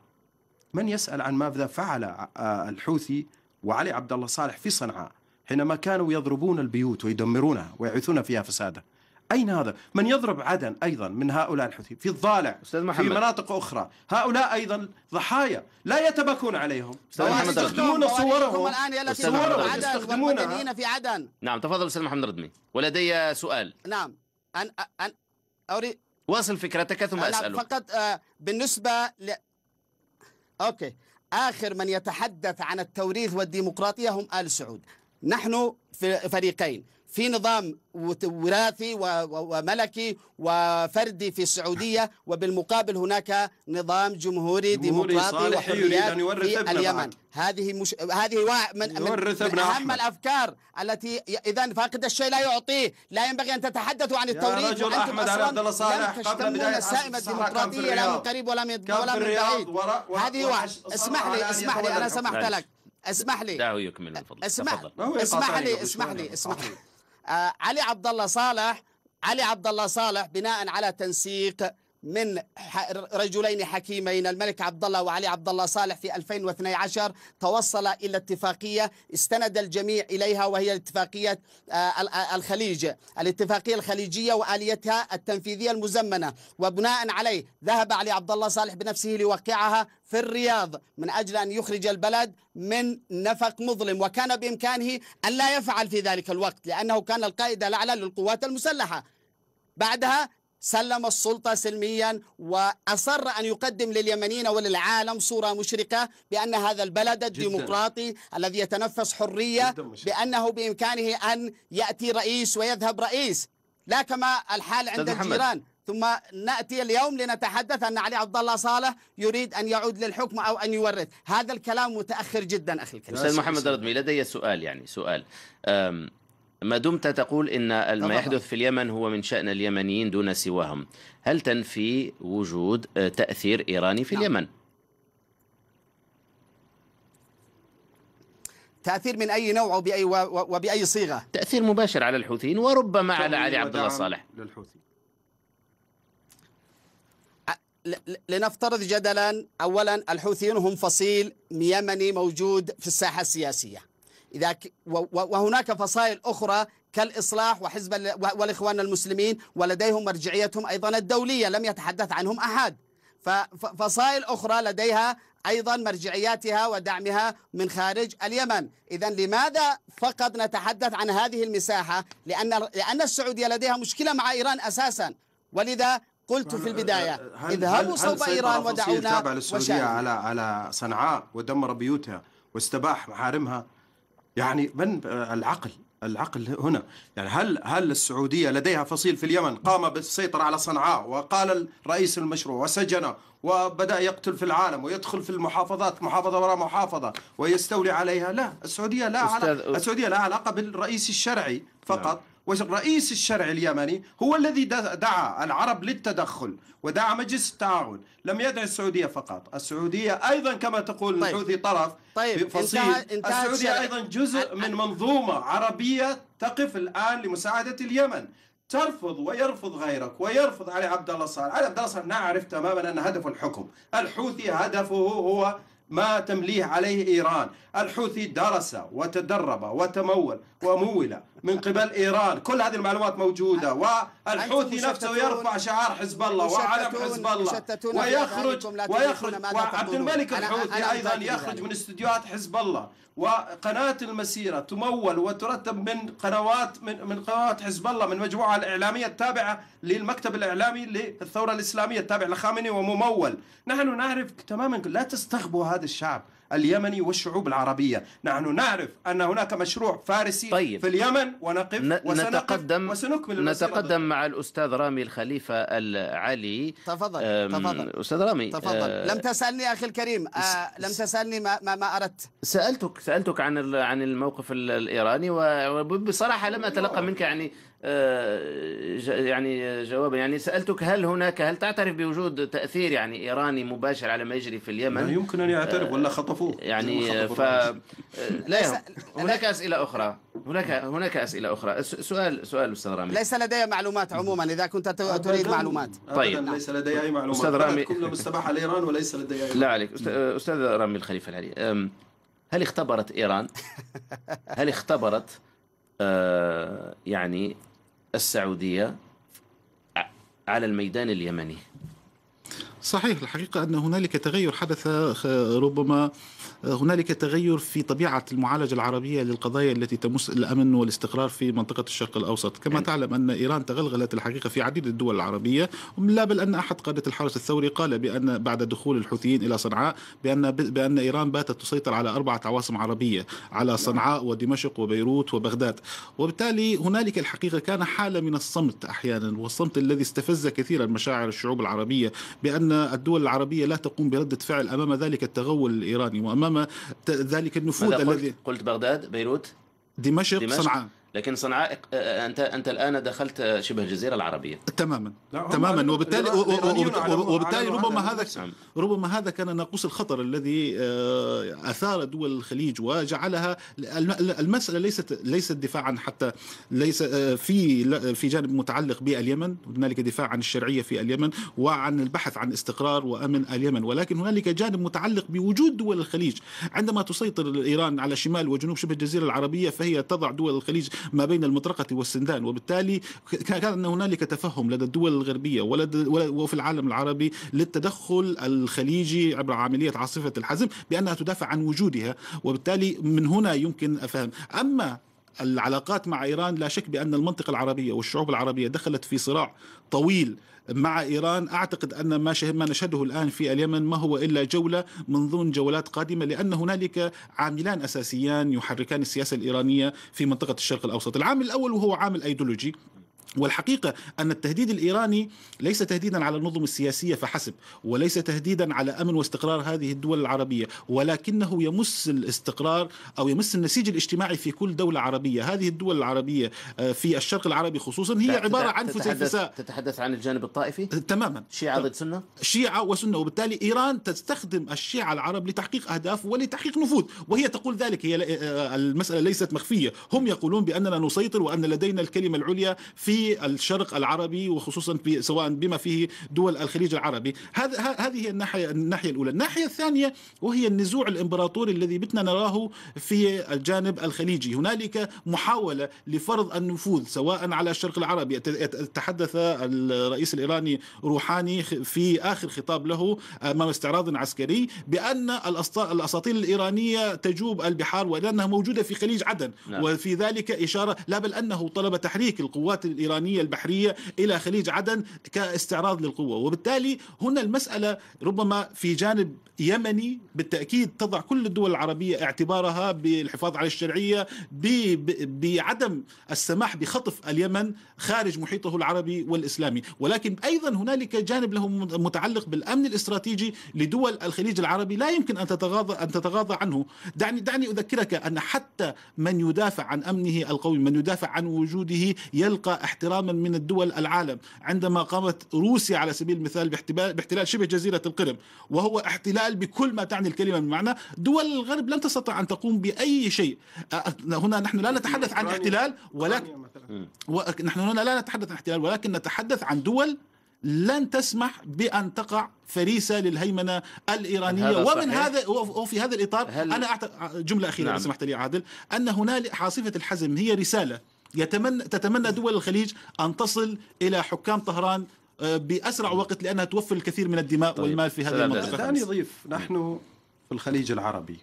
من يسال عن ماذا فعل آه، الحوثي وعلي عبد الله صالح في صنعاء حينما كانوا يضربون البيوت ويدمرونها ويعيثون فيها فسادا أين هذا؟ من يضرب عدن أيضا من هؤلاء الحوثي في الضالع أستاذ محمد. في مناطق أخرى هؤلاء أيضا ضحايا لا يتبكون عليهم يستخدمون صورهم الآن صورهم يستخدمون في عدن نعم تفضل أستاذ محمد ردمي ولدي سؤال نعم أن أن أوري واصل فكرتك ثم أسألك فقط آه، بالنسبة ل... أوكي آخر من يتحدث عن التوريث والديمقراطية هم آل سعود نحن في فريقين في نظام وراثي وملكي وفردي في السعودية وبالمقابل هناك نظام جمهوري, جمهوري ديمقراطي وحريات في اليمن هذه مش هذه وا... من, من أهم الأفكار التي إذا فاقد الشيء لا يعطيه لا ينبغي أن تتحدثوا عن التوريد يا رجل أحمد على عبد صالح قبل السائمة الديمقراطية لا من قريب ولا من ولا من بعيد هذه واحد اسمح لي اسمح لي أنا سمحت لك اسمح لي دعوه يكمل من اسمح اسمح لي اسمح لي اسمح لي آه، علي عبد الله صالح علي عبد الله صالح بناء على تنسيق من رجلين حكيمين الملك عبد الله وعلي عبد الله صالح في 2012 توصل إلى اتفاقية استند الجميع إليها وهي اتفاقية آه، آه، الخليج الاتفاقية الخليجية وآليتها التنفيذية المزمنة وبناء عليه ذهب علي عبد الله صالح بنفسه ليوقعها في الرياض من أجل أن يخرج البلد من نفق مظلم وكان بإمكانه أن لا يفعل في ذلك الوقت لأنه كان القائد الأعلى للقوات المسلحة بعدها سلم السلطة سلميا وأصر أن يقدم لليمنيين وللعالم صورة مشرقة بأن هذا البلد الديمقراطي جداً. الذي يتنفس حرية بأنه بإمكانه أن يأتي رئيس ويذهب رئيس لا كما الحال عند الجيران ثم ناتي اليوم لنتحدث ان علي عبد الله صالح يريد ان يعود للحكم او ان يورث، هذا الكلام متاخر جدا اخي الكريم. استاذ محمد ردمي لدي سؤال يعني سؤال ما دمت تقول ان ما يحدث في اليمن هو من شان اليمنيين دون سواهم، هل تنفي وجود آه، تاثير ايراني في نعم. اليمن؟ تاثير من اي نوع وباي وباي صيغه؟ تاثير مباشر على الحوثيين وربما على علي عبد الله صالح للحوثي لنفترض جدلا اولا الحوثيين هم فصيل يمني موجود في الساحه السياسيه إذا ك... وهناك فصائل أخرى كالإصلاح وحزب والإخوان المسلمين ولديهم مرجعيتهم أيضا الدولية لم يتحدث عنهم أحد ففصائل أخرى لديها أيضا مرجعياتها ودعمها من خارج اليمن إذا لماذا فقط نتحدث عن هذه المساحة لأن, لأن السعودية لديها مشكلة مع إيران أساسا ولذا قلت في البداية هل اذهبوا هل صوب إيران ودعونا للسعودية على على صنعاء ودمر بيوتها واستباح محارمها يعني من العقل العقل هنا يعني هل هل السعودية لديها فصيل في اليمن قام بالسيطرة على صنعاء وقال الرئيس المشروع وسجن وبدأ يقتل في العالم ويدخل في المحافظات محافظة وراء محافظة ويستولي عليها لا السعودية لا علاقة السعودية لا علاقة بالرئيس الشرعي فقط نعم. والرئيس الشرعي اليمني هو الذي دعا العرب للتدخل ودعا مجلس التعاون لم يدع السعودية فقط السعودية أيضا كما تقول طيب. الحوثي طرف طيب. فصيل انتهى انتهى السعودية أيضا جزء من منظومة عربية تقف الآن لمساعدة اليمن ترفض ويرفض غيرك ويرفض علي عبد الله صالح علي عبد الله صالح نعرف تماما أن هدفه الحكم الحوثي هدفه هو ما تمليه عليه إيران الحوثي درس وتدرب وتمول ومول من قبل إيران كل هذه المعلومات موجودة والحوثي نفسه يرفع شعار حزب الله وعلم حزب الله ويخرج ويخرج وعبد الملك الحوثي أيضا يخرج يعني. من استديوهات حزب الله وقناة المسيرة تمول وترتب من قنوات من من قنوات حزب الله من مجموعة الإعلامية التابعة للمكتب الإعلامي للثورة الإسلامية التابع لخامنئي وممول نحن نعرف تماما لا تستخبوا هذا الشعب اليمني والشعوب العربية نحن نعرف أن هناك مشروع فارسي طيب. في اليمن ونقف وسنقف نتقدم وسنكمل نتقدم مع الأستاذ رامي الخليفة العلي تفضل تفضل أستاذ رامي تفضل أه لم تسألني أخي الكريم أه لم تسألني ما, ما, ما أردت سألتك سألتك عن عن الموقف الإيراني وبصراحة لم أتلقى أيوه. منك يعني آه، يعني آه، جوابا يعني سألتك هل هناك هل تعترف بوجود تأثير يعني إيراني مباشر على ما يجري في اليمن لا يمكن أن يعترف ولا خطفوه آه، يعني ف لا هناك أسئلة أخرى هناك هناك أسئلة أخرى سؤال سؤال أستاذ رامي ليس لدي معلومات عموما إذا كنت تريد معلومات طيب أبداً ليس لدي أي معلومات أستاذ رامي كنا على إيران وليس لدي أي لا عليك أستاذ رامي الخليفة العلي هل اختبرت إيران هل اختبرت آه، يعني السعودية على الميدان اليمني صحيح الحقيقة أن هنالك تغير حدث ربما هنالك تغير في طبيعة المعالجة العربية للقضايا التي تمس الأمن والاستقرار في منطقة الشرق الأوسط كما نعم. تعلم أن إيران تغلغلت الحقيقة في عديد الدول العربية لا بل أن أحد قادة الحرس الثوري قال بأن بعد دخول الحوثيين إلى صنعاء بأن, بأن إيران باتت تسيطر على أربعة عواصم عربية على نعم. صنعاء ودمشق وبيروت وبغداد وبالتالي هنالك الحقيقة كان حالة من الصمت أحيانا والصمت الذي استفز كثيرا مشاعر الشعوب العربية بأن الدول العربية لا تقوم بردة فعل أمام ذلك التغول الإيراني وأمام أمام ذلك النفوذ الذي قلت بغداد بيروت دمشق, دمشق صنعاء لكن صنعاء آه، آه، انت انت الان دخلت شبه الجزيره العربيه تماما تماما وبالتالي وبالتالي ربما هذا نعم. ربما هذا كان ناقوس الخطر الذي آه، اثار دول الخليج وجعلها المساله ليست ليست دفاعا حتى ليس في في جانب متعلق باليمن هنالك دفاع عن الشرعيه في اليمن وعن البحث عن استقرار وامن اليمن ولكن هنالك جانب متعلق بوجود دول الخليج عندما تسيطر ايران على شمال وجنوب شبه الجزيره العربيه فهي تضع دول الخليج ما بين المطرقة والسندان وبالتالي كان هنالك تفهم لدى الدول الغربية ولدى وفي العالم العربي للتدخل الخليجي عبر عملية عاصفة الحزم بأنها تدافع عن وجودها وبالتالي من هنا يمكن أفهم أما العلاقات مع إيران لا شك بأن المنطقة العربية والشعوب العربية دخلت في صراع طويل مع إيران أعتقد أن ما, ما نشهده الآن في اليمن ما هو إلا جولة من ضمن جولات قادمة لأن هنالك عاملان أساسيان يحركان السياسة الإيرانية في منطقة الشرق الأوسط العامل الأول وهو عامل أيديولوجي والحقيقة أن التهديد الإيراني ليس تهديدا على النظم السياسية فحسب وليس تهديدا على أمن واستقرار هذه الدول العربية ولكنه يمس الاستقرار أو يمس النسيج الاجتماعي في كل دولة عربية هذه الدول العربية آه، في الشرق العربي خصوصا هي عبارة عن فسيفساء تتحدث عن الجانب الطائفي؟ تماما شيعة ضد سنة؟ شيعة وسنة وبالتالي إيران تستخدم الشيعة العرب لتحقيق أهداف ولتحقيق نفوذ وهي تقول ذلك هي آه، المسألة ليست مخفية هم يقولون بأننا نسيطر وأن لدينا الكلمة العليا في في الشرق العربي وخصوصا سواء بما فيه دول الخليج العربي هذا هذه الناحيه الناحيه الاولى الناحيه الثانيه وهي النزوع الامبراطوري الذي بتنا نراه في الجانب الخليجي هنالك محاوله لفرض النفوذ سواء على الشرق العربي تحدث الرئيس الايراني روحاني في اخر خطاب له امام استعراض عسكري بان الاساطيل الايرانيه تجوب البحار ولانها موجوده في خليج عدن نعم. وفي ذلك اشاره لا بل انه طلب تحريك القوات الإيرانية الإيرانية البحرية إلى خليج عدن كاستعراض للقوة وبالتالي هنا المسألة ربما في جانب يمني بالتأكيد تضع كل الدول العربية اعتبارها بالحفاظ على الشرعية بعدم السماح بخطف اليمن خارج محيطه العربي والإسلامي ولكن أيضا هنالك جانب له متعلق بالأمن الاستراتيجي لدول الخليج العربي لا يمكن أن تتغاضى أن تتغاضى عنه دعني دعني أذكرك أن حتى من يدافع عن أمنه القومي من يدافع عن وجوده يلقى احتراما من الدول العالم عندما قامت روسيا على سبيل المثال باحتلال شبه جزيرة القرم وهو احتلال بكل ما تعني الكلمة من معنى دول الغرب لن تستطيع أن تقوم بأي شيء هنا نحن لا نتحدث عن احتلال ولكن نحن هنا لا نتحدث عن احتلال ولكن نتحدث عن دول لن تسمح بأن تقع فريسه للهيمنه الايرانيه هذا ومن هذا وفي هذا الاطار هل... انا أعتقد جمله اخيره نعم. سمحت لي عادل ان هنالك عاصفه الحزم هي رساله يتمنى تتمنى دول الخليج أن تصل إلى حكام طهران آه، بأسرع وقت لأنها توفر الكثير من الدماء طيب. والمال في هذه المنطقة دعني أضيف نحن في الخليج العربي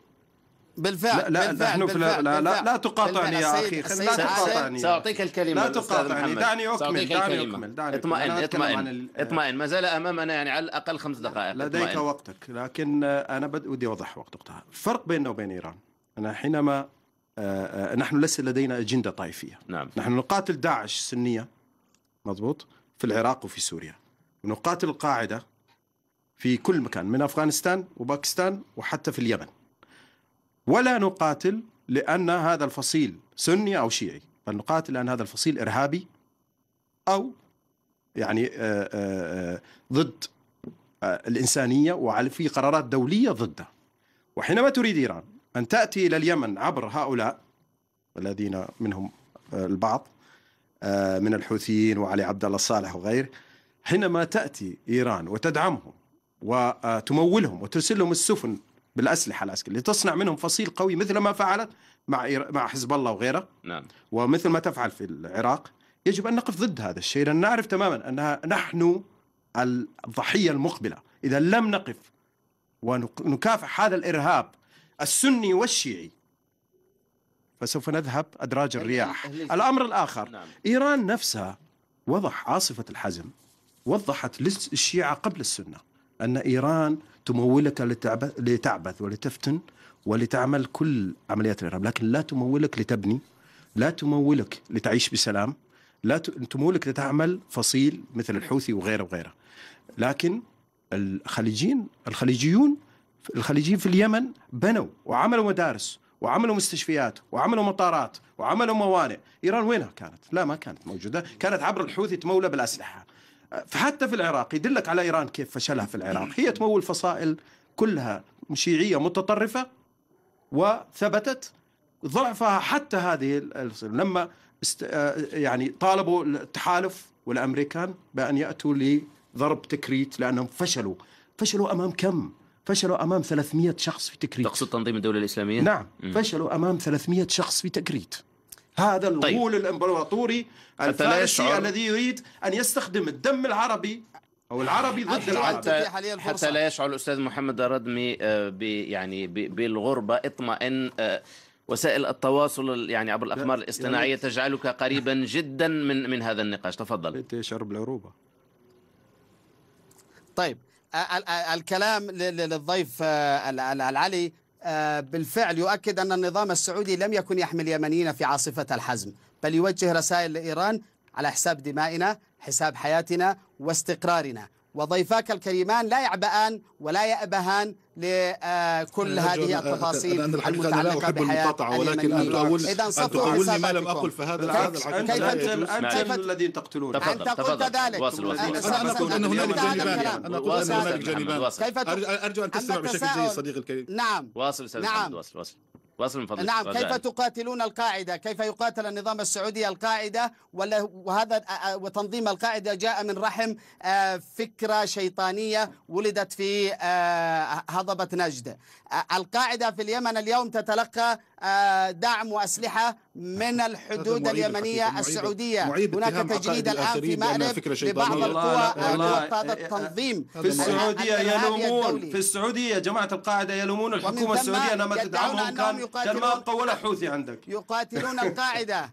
بالفعل لا لا بالفعل نحن بالفعل لا, لا, لا تقاطعني يا اخي لا تقاطعني ساعطيك الكلمه لا تقاطعني دعني اكمل دعني اكمل دعني اطمئن اطمئن اطمئن ما زال امامنا يعني على الاقل خمس دقائق لديك اطمئن. وقتك لكن انا بدي اوضح وقت وقتها الفرق بيننا وبين ايران انا حينما آه، آه، نحن ليس لدينا أجندة طائفية نعم. نحن نقاتل داعش سنية مضبوط في العراق وفي سوريا ونقاتل القاعدة في كل مكان من أفغانستان وباكستان وحتى في اليمن ولا نقاتل لأن هذا الفصيل سني أو شيعي بل نقاتل لأن هذا الفصيل إرهابي أو يعني آآ آه، آآ ضد آآ الإنسانية في قرارات دولية ضده وحينما تريد إيران أن تأتي إلى اليمن عبر هؤلاء الذين منهم آه، البعض آه، من الحوثيين وعلي عبد الله الصالح وغيره حينما تأتي إيران وتدعمهم وتمولهم وترسل لهم السفن بالأسلحة العسكرية لتصنع منهم فصيل قوي مثل ما فعلت مع مع حزب الله وغيره نعم. ومثل ما تفعل في العراق يجب أن نقف ضد هذا الشيء لأن نعرف تماما أنها نحن الضحية المقبلة إذا لم نقف ونكافح هذا الإرهاب السني والشيعي فسوف نذهب أدراج إيه، الرياح إيه، إيه. الأمر الآخر نعم. إيران نفسها وضح عاصفة الحزم وضحت للشيعة قبل السنة أن إيران تمولك لتعبث ولتفتن ولتعمل كل عمليات الإرهاب لكن لا تمولك لتبني لا تمولك لتعيش بسلام لا تمولك لتعمل فصيل مثل الحوثي وغيره وغيره لكن الخليجين الخليجيون الخليجيين في اليمن بنوا وعملوا مدارس وعملوا مستشفيات وعملوا مطارات وعملوا موانئ إيران وينها كانت؟ لا ما كانت موجودة كانت عبر الحوثي تمولة بالأسلحة فحتى في العراق يدلك على إيران كيف فشلها في العراق هي تمول فصائل كلها شيعية متطرفة وثبتت ضعفها حتى هذه لما است... آه، يعني طالبوا التحالف والامريكان بان ياتوا لضرب تكريت لانهم فشلوا فشلوا امام كم فشلوا امام 300 شخص في تكريت تقصد تنظيم الدوله الاسلاميه نعم م. فشلوا امام 300 شخص في تكريت هذا طيب. الغول طيب. الامبراطوري الفارسي الذي يريد ان يستخدم الدم العربي او العربي ضد العرب حتى, حتى, لا يشعر الاستاذ محمد الردمي آه، يعني بالغربه اطمئن آه، وسائل التواصل يعني عبر الاقمار يعني الاصطناعيه تجعلك قريبا جدا من من هذا النقاش تفضل تشعر بالعروبه طيب آه، آه، الكلام للضيف آه، العلي بالفعل يؤكد أن النظام السعودي لم يكن يحمي اليمنيين في عاصفة الحزم بل يوجه رسائل لإيران على حساب دمائنا حساب حياتنا واستقرارنا وضيفاك الكريمان لا يعبأان ولا يأبهان لكل هذه التفاصيل أنا الحقيقة لا أحب المقاطعة ولكن أن تؤول إذا تؤولني ما لم أقل فهذا هذا الحقيقة كيف أنت أنت الذي تقتلون أنت قلت ذلك أنا أقول أن هنالك جانبان أنا أقول أن هنالك جانبان أرجو أن تستمع بشكل جيد صديقي الكريم نعم واصل نعم واصل واصل واصل من فضلك نعم كيف تقاتلون القاعدة كيف يقاتل النظام السعودي القاعدة وهذا آه، آه، وتنظيم القاعدة جاء من رحم آه، فكرة شيطانية ولدت في هضبة نجد القاعدة في اليمن اليوم تتلقى آه، دعم وأسلحة من الحدود اليمنية السعودية هناك تجنيد الآن في مأرب لبعض القوى هذا آه، آه، التنظيم في السعودية يلومون في السعودية جماعة القاعدة يلومون الحكومة السعودية ما تدعمهم كان كان ما أبقى ولا حوثي عندك يقاتلون القاعدة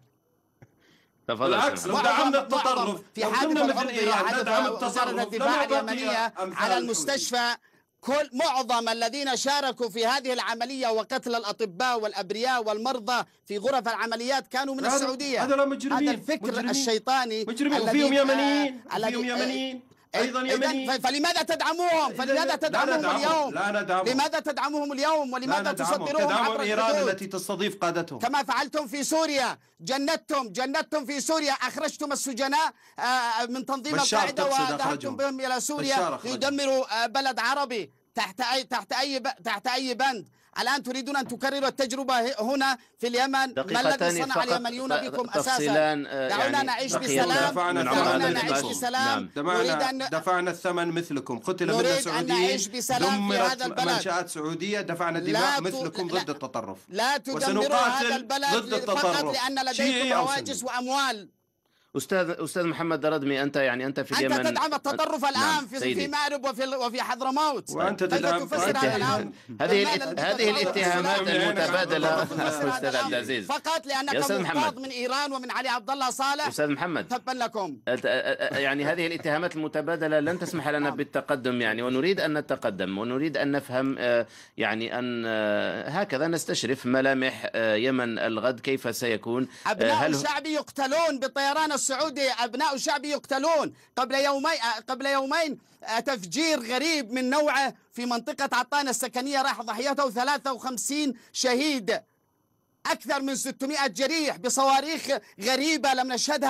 بالعكس لو دعمنا التطرف في حادث الأرض ندعم التصرف الدفاع اليمنية على المستشفى كل معظم الذين شاركوا في هذه العملية وقتل الأطباء والأبرياء والمرضى في غرف العمليات كانوا من السعودية هذا الفكر مجرمين الشيطاني مجرمين وفيهم يمنيين وفيهم يمنيين ايضا يمني فلماذا تدعموهم؟ فلماذا تدعمهم لا اليوم؟ لا ندعمهم لماذا تدعمهم اليوم؟ ولماذا تصدرون تدعمهم ايران التي تستضيف قادتهم كما فعلتم في سوريا جندتم جندتم في سوريا اخرجتم السجناء من تنظيم القاعده وذهبتم بهم الى سوريا ليدمروا بلد عربي تحت اي تحت اي تحت اي بند الآن تريدون أن تكرروا التجربة هنا في اليمن ما الذي صنع اليمنيون بكم أساسا آه، يعني دعونا نعيش بسلام دعونا نعيش بسلام نعم. نريد أن دفعنا الثمن مثلكم قتل منا سعوديين دمرت منشآت سعودية دفعنا دماء مثلكم ضد التطرف لا تدمروا هذا البلد ضد التطرف فقط لأن لديكم هواجس وأموال استاذ استاذ محمد ردمي انت يعني انت في اليمن انت تدعم التطرف الان نعم في سيدي. في مأرب وفي وفي حضرموت وانت تدعم هذه هذه الاتهامات المتبادله استاذ عبد العزيز فقط لانك منقاض من ايران ومن علي عبد الله صالح استاذ محمد تبا لكم يعني هذه الاتهامات المتبادله لن تسمح لنا نعم. بالتقدم يعني ونريد ان نتقدم ونريد ان نفهم آه، يعني ان آه، هكذا نستشرف ملامح آه، يمن الغد كيف سيكون ابناء الشعب يقتلون بالطيران السعودي أبناء شعبي يقتلون قبل يومين قبل يومين آه، تفجير غريب من نوعه في منطقة عطان السكنية راح ضحيته 53 شهيد أكثر من 600 جريح بصواريخ غريبة لم نشهدها